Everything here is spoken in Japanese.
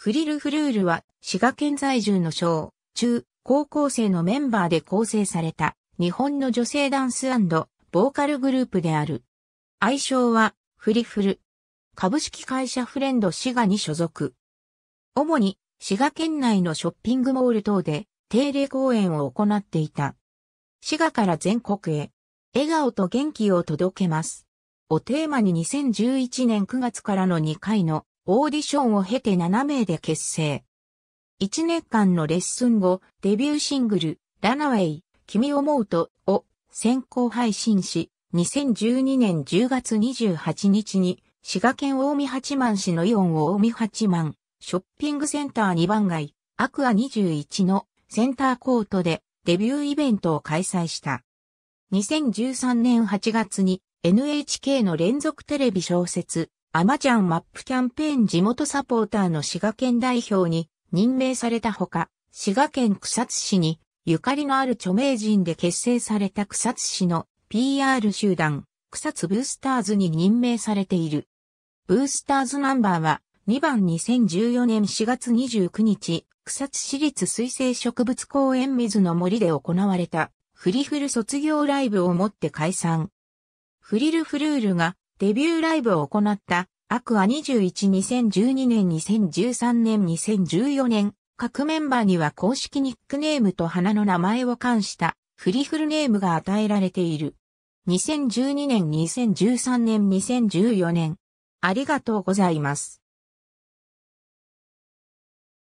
フリル・フルールは、滋賀県在住の小、中、高校生のメンバーで構成された、日本の女性ダンスボーカルグループである。愛称は、フリフル。株式会社フレンド滋賀に所属。主に、滋賀県内のショッピングモール等で、定例公演を行っていた。滋賀から全国へ、笑顔と元気を届けます。をテーマに2011年9月からの2回のオーディションを経て7名で結成。1年間のレッスン後、デビューシングル、ラナウェイ、君思うと、を先行配信し、2012年10月28日に、滋賀県大見八幡市のイオン大見八幡、ショッピングセンター2番街、アクア21のセンターコートでデビューイベントを開催した。2013年8月に NHK の連続テレビ小説アマチャンマップキャンペーン地元サポーターの滋賀県代表に任命されたほか、滋賀県草津市にゆかりのある著名人で結成された草津市の PR 集団、草津ブースターズに任命されている。ブースターズナンバーは2番2014年4月29日、草津市立水生植物公園水の森で行われたフリフル卒業ライブをもって解散。フリルフルールがデビューライブを行ったアクア21、2012年、2013年、2014年、各メンバーには公式ニックネームと花の名前を冠したフリフルネームが与えられている。2012年、2013年、2014年。ありがとうございます。